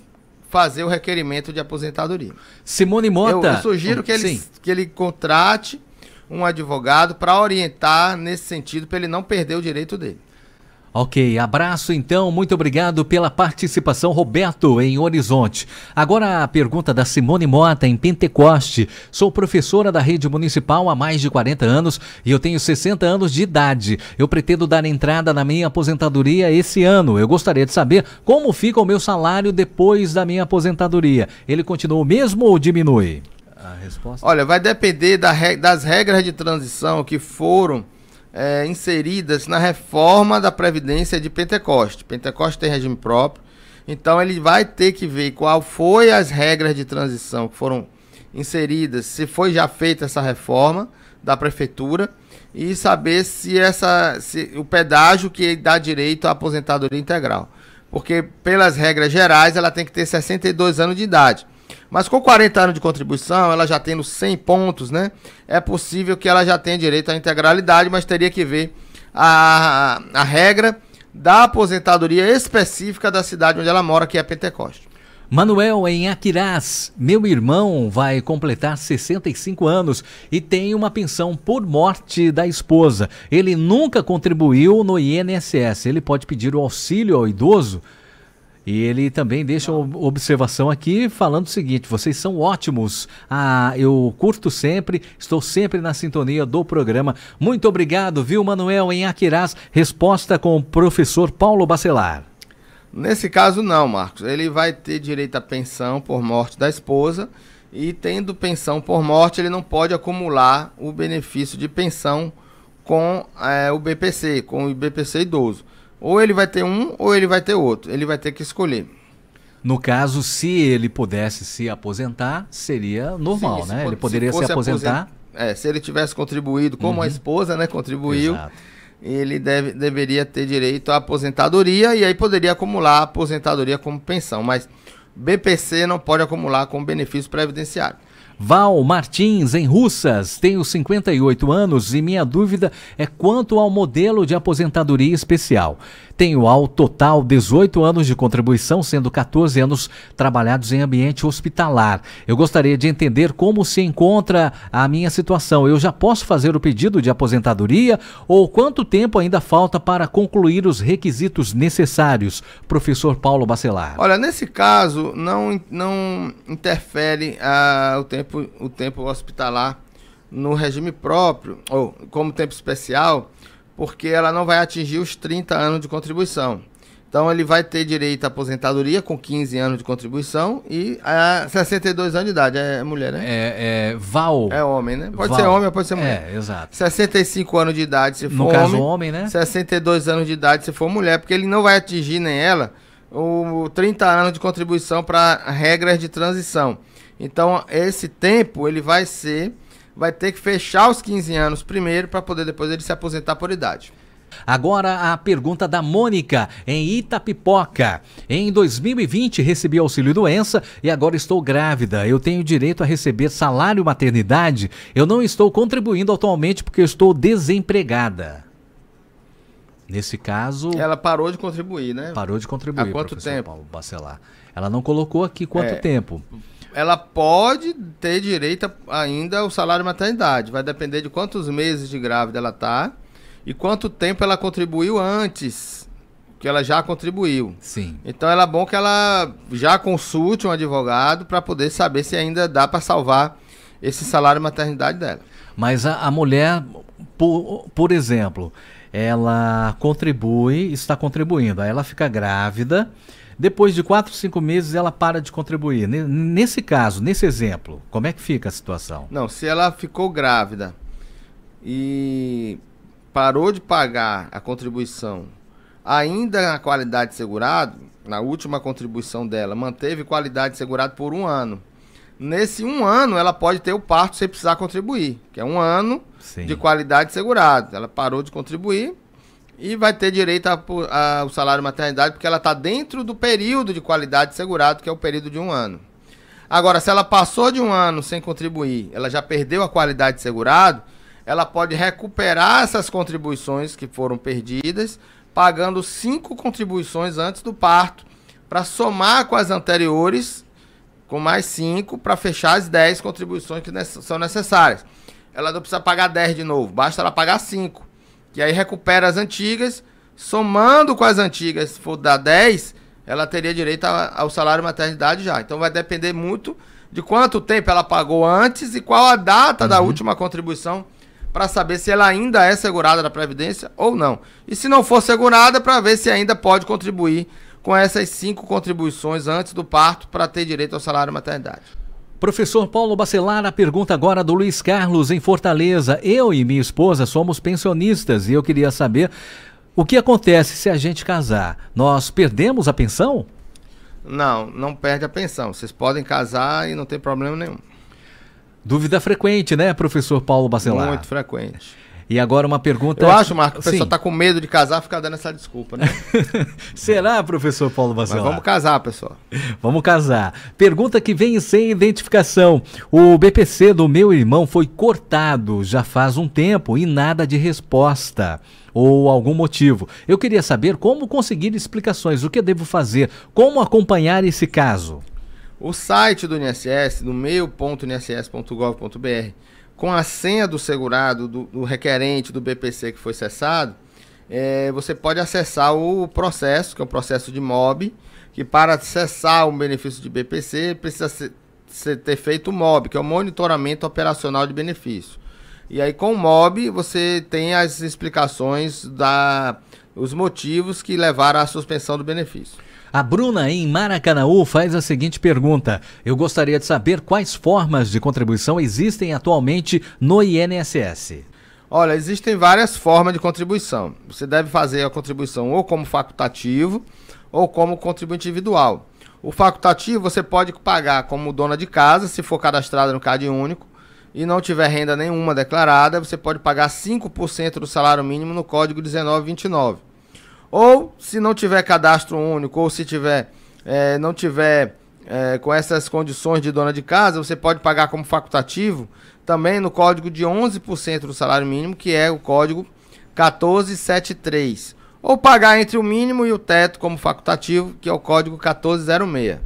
fazer o requerimento de aposentadoria. Simone Mota. Eu, eu sugiro que ele, que ele contrate um advogado para orientar nesse sentido, para ele não perder o direito dele. Ok, abraço então, muito obrigado pela participação, Roberto, em Horizonte. Agora a pergunta da Simone Mota, em Pentecoste. Sou professora da rede municipal há mais de 40 anos e eu tenho 60 anos de idade. Eu pretendo dar entrada na minha aposentadoria esse ano. Eu gostaria de saber como fica o meu salário depois da minha aposentadoria. Ele continua o mesmo ou diminui? A resposta? Olha, vai depender da das regras de transição que foram é, inseridas na reforma da Previdência de Pentecoste. Pentecoste tem regime próprio, então ele vai ter que ver qual foi as regras de transição que foram inseridas, se foi já feita essa reforma da prefeitura e saber se essa se o pedágio que dá direito à aposentadoria integral. Porque pelas regras gerais ela tem que ter 62 anos de idade. Mas com 40 anos de contribuição, ela já tendo 100 pontos, né? É possível que ela já tenha direito à integralidade, mas teria que ver a, a, regra da aposentadoria específica da cidade onde ela mora, que é Pentecoste. Manuel em Aquirás, meu irmão vai completar 65 anos e tem uma pensão por morte da esposa. Ele nunca contribuiu no INSS. Ele pode pedir o auxílio ao idoso e ele também deixa uma observação aqui falando o seguinte: vocês são ótimos. Ah, eu curto sempre, estou sempre na sintonia do programa. Muito obrigado, viu, Manuel em Aquiraz. Resposta com o professor Paulo Bacelar. Nesse caso, não, Marcos. Ele vai ter direito à pensão por morte da esposa. E tendo pensão por morte, ele não pode acumular o benefício de pensão com é, o BPC, com o BPC idoso. Ou ele vai ter um, ou ele vai ter outro. Ele vai ter que escolher. No caso, se ele pudesse se aposentar, seria normal, Sim, né? Ele poderia se, se aposentar. Aposent... É, se ele tivesse contribuído, como uhum. a esposa, né, contribuiu, Exato. ele deve, deveria ter direito à aposentadoria e aí poderia acumular a aposentadoria como pensão. Mas BPC não pode acumular como benefício previdenciário. Val Martins, em Russas, tenho 58 anos e minha dúvida é quanto ao modelo de aposentadoria especial. Tenho ao total 18 anos de contribuição, sendo 14 anos trabalhados em ambiente hospitalar. Eu gostaria de entender como se encontra a minha situação. Eu já posso fazer o pedido de aposentadoria ou quanto tempo ainda falta para concluir os requisitos necessários? Professor Paulo Bacelar. Olha, nesse caso, não, não interfere ah, o, tempo, o tempo hospitalar no regime próprio, ou como tempo especial porque ela não vai atingir os 30 anos de contribuição. Então ele vai ter direito à aposentadoria com 15 anos de contribuição e a 62 anos de idade. É mulher, né? É, é Val. É homem, né? Pode Val. ser homem, pode ser mulher. É, exato. 65 anos de idade se for no homem. No caso homem, né? 62 anos de idade se for mulher, porque ele não vai atingir nem ela o 30 anos de contribuição para regras de transição. Então esse tempo ele vai ser vai ter que fechar os 15 anos primeiro para poder depois ele se aposentar por idade. Agora a pergunta da Mônica, em Itapipoca. Em 2020 recebi auxílio doença e agora estou grávida. Eu tenho direito a receber salário maternidade. Eu não estou contribuindo atualmente porque eu estou desempregada. Nesse caso. Ela parou de contribuir, né? Parou de contribuir. Há quanto tempo? Paulo Bacelar. Ela não colocou aqui quanto é, tempo ela pode ter direito ainda ao salário maternidade. Vai depender de quantos meses de grávida ela está e quanto tempo ela contribuiu antes que ela já contribuiu. Sim. Então é bom que ela já consulte um advogado para poder saber se ainda dá para salvar esse salário maternidade dela. Mas a, a mulher, por, por exemplo, ela contribui, está contribuindo, aí ela fica grávida depois de quatro, cinco meses, ela para de contribuir. Nesse caso, nesse exemplo, como é que fica a situação? Não, se ela ficou grávida e parou de pagar a contribuição, ainda na qualidade segurado, na última contribuição dela, manteve qualidade segurado por um ano. Nesse um ano, ela pode ter o parto sem precisar contribuir, que é um ano Sim. de qualidade segurado. Ela parou de contribuir, e vai ter direito ao salário maternidade, porque ela está dentro do período de qualidade segurado, que é o período de um ano. Agora, se ela passou de um ano sem contribuir, ela já perdeu a qualidade segurado, ela pode recuperar essas contribuições que foram perdidas, pagando cinco contribuições antes do parto, para somar com as anteriores, com mais cinco, para fechar as dez contribuições que são necessárias. Ela não precisa pagar dez de novo, basta ela pagar cinco que aí recupera as antigas, somando com as antigas, se for dar 10, ela teria direito ao salário maternidade já. Então vai depender muito de quanto tempo ela pagou antes e qual a data uhum. da última contribuição para saber se ela ainda é segurada da Previdência ou não. E se não for segurada, para ver se ainda pode contribuir com essas cinco contribuições antes do parto para ter direito ao salário maternidade. Professor Paulo Bacelar, a pergunta agora do Luiz Carlos, em Fortaleza. Eu e minha esposa somos pensionistas e eu queria saber o que acontece se a gente casar. Nós perdemos a pensão? Não, não perde a pensão. Vocês podem casar e não tem problema nenhum. Dúvida frequente, né, professor Paulo Bacelar? Muito frequente. E agora uma pergunta. Eu acho, Marco, que o pessoal está com medo de casar, ficar dando essa desculpa, né? <laughs> Será, professor Paulo Bacelar? Mas vamos casar, pessoal. Vamos casar. Pergunta que vem sem identificação. O BPC do meu irmão foi cortado já faz um tempo e nada de resposta ou algum motivo. Eu queria saber como conseguir explicações, o que devo fazer, como acompanhar esse caso. O site do INSS, no meu.inss.gov.br, com a senha do segurado, do, do requerente do BPC que foi cessado, é, você pode acessar o processo, que é o processo de MOB, que para cessar o benefício de BPC precisa ser, ser, ter feito o MOB, que é o monitoramento operacional de benefício. E aí com o MOB você tem as explicações da os motivos que levaram à suspensão do benefício. A Bruna em Maracanaú faz a seguinte pergunta: Eu gostaria de saber quais formas de contribuição existem atualmente no INSS. Olha, existem várias formas de contribuição. Você deve fazer a contribuição ou como facultativo ou como contribuinte individual. O facultativo você pode pagar como dona de casa, se for cadastrada no CAD único, e não tiver renda nenhuma declarada, você pode pagar 5% do salário mínimo no código 1929. Ou se não tiver cadastro único, ou se tiver, é, não tiver é, com essas condições de dona de casa, você pode pagar como facultativo também no código de 11% do salário mínimo, que é o código 1473. Ou pagar entre o mínimo e o teto como facultativo, que é o código 1406.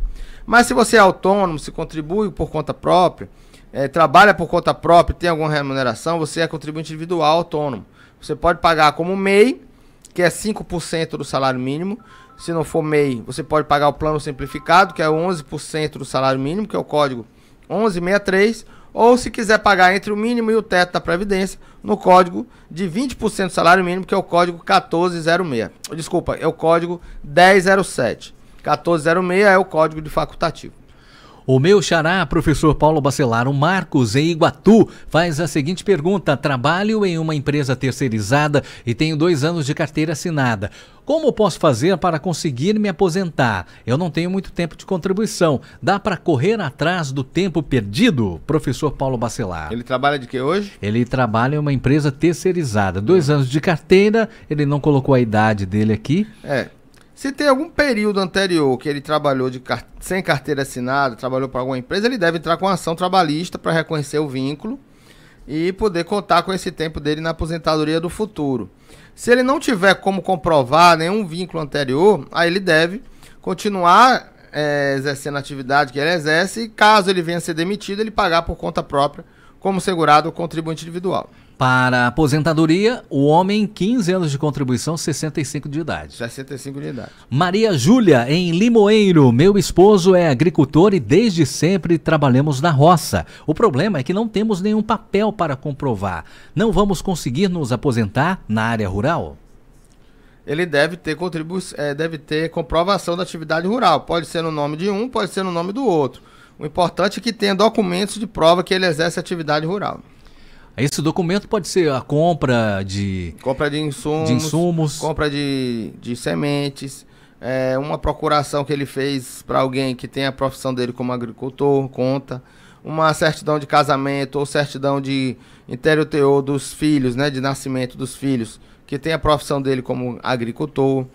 Mas se você é autônomo, se contribui por conta própria, é, trabalha por conta própria, tem alguma remuneração, você é contribuinte individual autônomo. Você pode pagar como MEI, que é 5% do salário mínimo. Se não for MEI, você pode pagar o plano simplificado, que é 11% do salário mínimo, que é o código 1163. Ou se quiser pagar entre o mínimo e o teto da Previdência, no código de 20% do salário mínimo, que é o código 1406. Desculpa, é o código 1007. 1406 é o código de facultativo. O meu xará, professor Paulo Bacelar, o Marcos em Iguatu, faz a seguinte pergunta: Trabalho em uma empresa terceirizada e tenho dois anos de carteira assinada. Como posso fazer para conseguir me aposentar? Eu não tenho muito tempo de contribuição. Dá para correr atrás do tempo perdido? Professor Paulo Bacelar. Ele trabalha de que hoje? Ele trabalha em uma empresa terceirizada. Dois anos de carteira, ele não colocou a idade dele aqui. É. Se tem algum período anterior que ele trabalhou de sem carteira assinada, trabalhou para alguma empresa, ele deve entrar com ação trabalhista para reconhecer o vínculo e poder contar com esse tempo dele na aposentadoria do futuro. Se ele não tiver como comprovar nenhum vínculo anterior, aí ele deve continuar é, exercendo a atividade que ele exerce e caso ele venha a ser demitido, ele pagar por conta própria como segurado ou contribuinte individual. Para a aposentadoria, o homem, 15 anos de contribuição, 65 de idade. 65 de idade. Maria Júlia, em Limoeiro. Meu esposo é agricultor e desde sempre trabalhamos na roça. O problema é que não temos nenhum papel para comprovar. Não vamos conseguir nos aposentar na área rural? Ele deve ter, contribu é, deve ter comprovação da atividade rural. Pode ser no nome de um, pode ser no nome do outro. O importante é que tenha documentos de prova que ele exerce atividade rural. Esse documento pode ser a compra de. Compra de insumos. De insumos. Compra de, de sementes. É, uma procuração que ele fez para alguém que tem a profissão dele como agricultor, conta. Uma certidão de casamento ou certidão de interior teor dos filhos, né? De nascimento dos filhos, que tem a profissão dele como agricultor.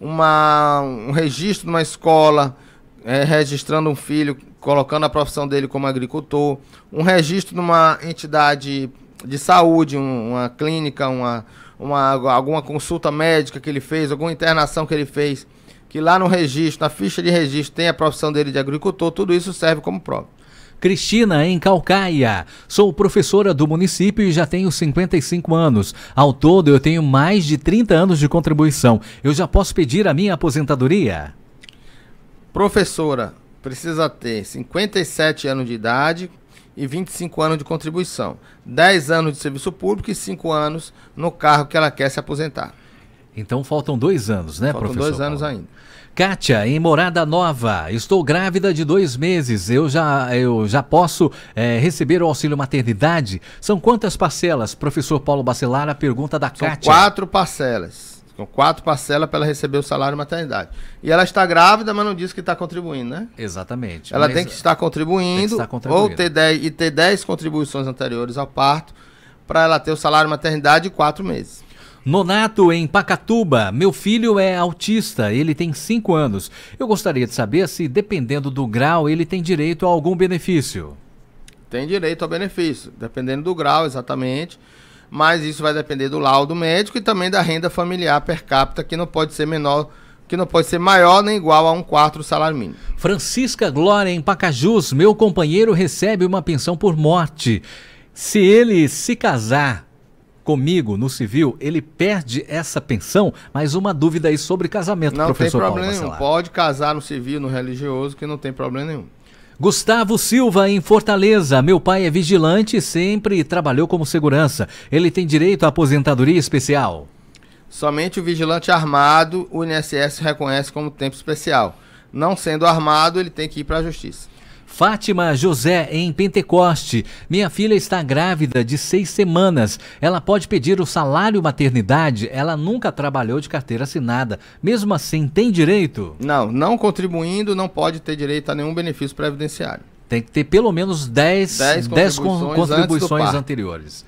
Uma, um registro numa escola, é, registrando um filho, colocando a profissão dele como agricultor. Um registro numa entidade de saúde, um, uma clínica, uma, uma, alguma consulta médica que ele fez, alguma internação que ele fez, que lá no registro, na ficha de registro, tem a profissão dele de agricultor, tudo isso serve como prova. Cristina, em Calcaia. Sou professora do município e já tenho 55 anos. Ao todo, eu tenho mais de 30 anos de contribuição. Eu já posso pedir a minha aposentadoria? Professora, precisa ter 57 anos de idade, e 25 anos de contribuição, 10 anos de serviço público e 5 anos no carro que ela quer se aposentar. Então faltam dois anos, né, faltam professor? Faltam dois anos Paulo? ainda. Kátia, em Morada Nova, estou grávida de dois meses. Eu já, eu já posso é, receber o auxílio maternidade? São quantas parcelas? Professor Paulo A pergunta da São Kátia. Quatro parcelas. São quatro parcelas para ela receber o salário maternidade. E ela está grávida, mas não diz que está contribuindo, né? Exatamente. Ela tem que, estar contribuindo, que estar contribuindo. ou ter 10, e ter 10 contribuições anteriores ao parto para ela ter o salário maternidade de quatro meses. Nonato, em Pacatuba, meu filho é autista, ele tem 5 anos. Eu gostaria de saber se, dependendo do grau, ele tem direito a algum benefício. Tem direito a benefício, dependendo do grau, exatamente mas isso vai depender do laudo médico e também da renda familiar per capita, que não pode ser menor, que não pode ser maior nem igual a um quarto do salário mínimo. Francisca Glória em Pacajus, meu companheiro recebe uma pensão por morte. Se ele se casar comigo no civil, ele perde essa pensão? Mas uma dúvida aí sobre casamento, não professor Não tem problema nenhum. Pode casar no civil, no religioso, que não tem problema nenhum. Gustavo Silva, em Fortaleza. Meu pai é vigilante e sempre trabalhou como segurança. Ele tem direito à aposentadoria especial? Somente o vigilante armado o INSS reconhece como tempo especial. Não sendo armado, ele tem que ir para a justiça. Fátima José, em Pentecoste. Minha filha está grávida de seis semanas. Ela pode pedir o salário maternidade? Ela nunca trabalhou de carteira assinada. Mesmo assim, tem direito? Não, não contribuindo, não pode ter direito a nenhum benefício previdenciário. Tem que ter pelo menos 10, contribuições, contribuições anteriores.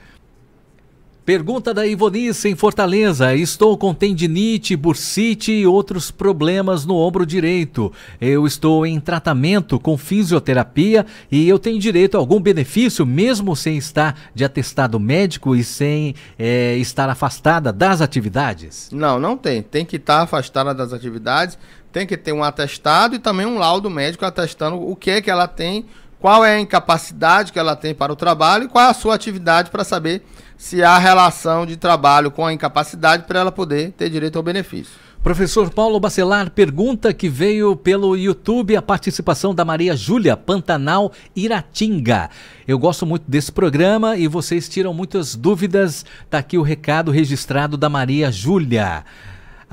Pergunta da Ivonice em Fortaleza. Estou com tendinite, bursite e outros problemas no ombro direito. Eu estou em tratamento com fisioterapia e eu tenho direito a algum benefício, mesmo sem estar de atestado médico e sem é, estar afastada das atividades? Não, não tem. Tem que estar afastada das atividades, tem que ter um atestado e também um laudo médico atestando o que é que ela tem, qual é a incapacidade que ela tem para o trabalho e qual é a sua atividade para saber se há relação de trabalho com a incapacidade para ela poder ter direito ao benefício. Professor Paulo Bacelar, pergunta que veio pelo YouTube, a participação da Maria Júlia Pantanal Iratinga. Eu gosto muito desse programa e vocês tiram muitas dúvidas. Está aqui o recado registrado da Maria Júlia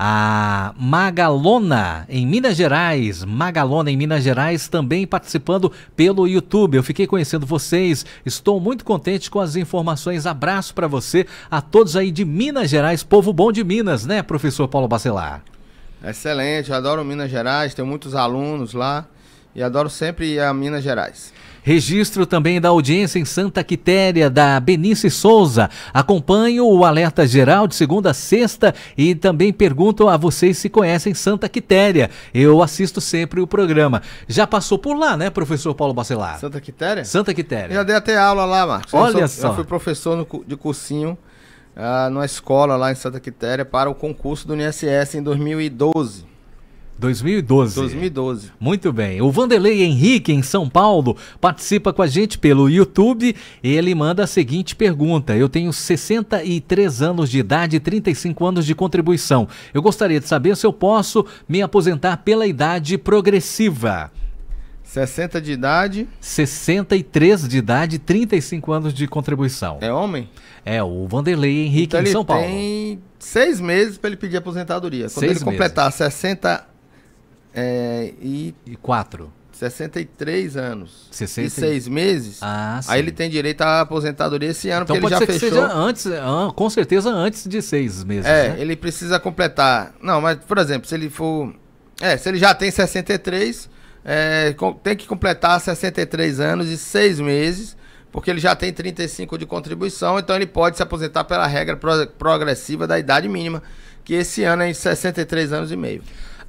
a Magalona em Minas Gerais, Magalona em Minas Gerais também participando pelo YouTube. Eu fiquei conhecendo vocês, estou muito contente com as informações. Abraço para você, a todos aí de Minas Gerais, povo bom de Minas, né, professor Paulo Bacelar? Excelente, adoro Minas Gerais, tenho muitos alunos lá e adoro sempre a Minas Gerais. Registro também da audiência em Santa Quitéria, da Benice Souza. Acompanho o Alerta Geral de segunda a sexta e também pergunto a vocês se conhecem Santa Quitéria. Eu assisto sempre o programa. Já passou por lá, né, professor Paulo Bacelar? Santa Quitéria? Santa Quitéria. Já dei até aula lá, Marcos. Olha eu sou, só. Eu fui professor no, de cursinho uh, numa escola lá em Santa Quitéria para o concurso do INSS em 2012. 2012. 2012. Muito bem. O Vanderlei Henrique, em São Paulo, participa com a gente pelo YouTube e ele manda a seguinte pergunta: Eu tenho 63 anos de idade e 35 anos de contribuição. Eu gostaria de saber se eu posso me aposentar pela idade progressiva. 60 de idade. 63 de idade, 35 anos de contribuição. É homem? É, o Vanderlei Henrique então em São Paulo. Ele tem seis meses para ele pedir aposentadoria. Quando seis ele completar meses. 60 é, e, e quatro? 63 anos 60... e 6 meses, ah, aí ele tem direito à aposentadoria esse ano, então porque pode ele já ser fechou. Que seja antes, com certeza antes de 6 meses. É, né? ele precisa completar. Não, mas, por exemplo, se ele for. É, se ele já tem 63, é, tem que completar 63 anos e 6 meses, porque ele já tem 35 de contribuição, então ele pode se aposentar pela regra progressiva da idade mínima, que esse ano é em 63 anos e meio.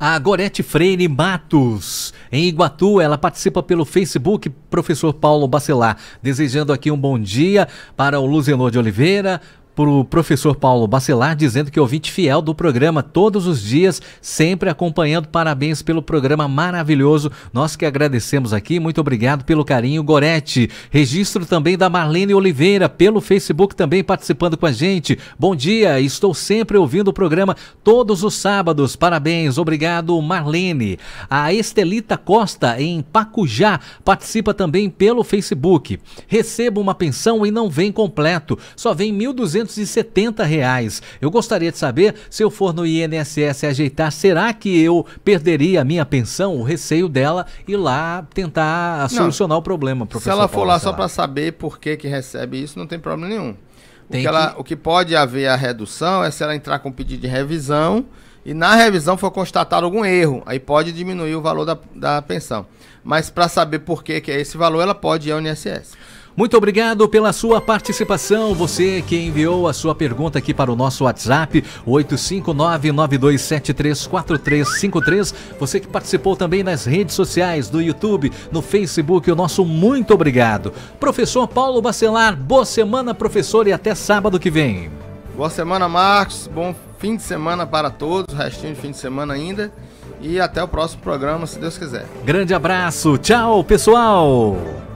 A Gorete Freire Matos, em Iguatu, ela participa pelo Facebook, professor Paulo Bacelar, desejando aqui um bom dia para o Luzenor de Oliveira, para o professor Paulo Bacelar, dizendo que é ouvinte fiel do programa todos os dias, sempre acompanhando. Parabéns pelo programa maravilhoso. Nós que agradecemos aqui, muito obrigado pelo carinho, Gorete. Registro também da Marlene Oliveira, pelo Facebook também participando com a gente. Bom dia, estou sempre ouvindo o programa todos os sábados. Parabéns, obrigado, Marlene. A Estelita Costa, em Pacujá, participa também pelo Facebook. Recebo uma pensão e não vem completo, só vem 1.200 370 reais. Eu gostaria de saber, se eu for no INSS ajeitar, será que eu perderia a minha pensão, o receio dela, e lá tentar não, solucionar o problema, professor? Se ela Paulo, for lá só para saber por que, que recebe isso, não tem problema nenhum. O que, ela, o que pode haver a redução é se ela entrar com pedido de revisão e na revisão for constatado algum erro, aí pode diminuir o valor da, da pensão. Mas para saber por que, que é esse valor, ela pode ir ao INSS. Muito obrigado pela sua participação. Você que enviou a sua pergunta aqui para o nosso WhatsApp, 85992734353. Você que participou também nas redes sociais, do YouTube, no Facebook, o nosso muito obrigado. Professor Paulo Bacelar, boa semana, professor, e até sábado que vem. Boa semana, Marcos. Bom fim de semana para todos, restinho de fim de semana ainda. E até o próximo programa, se Deus quiser. Grande abraço, tchau, pessoal!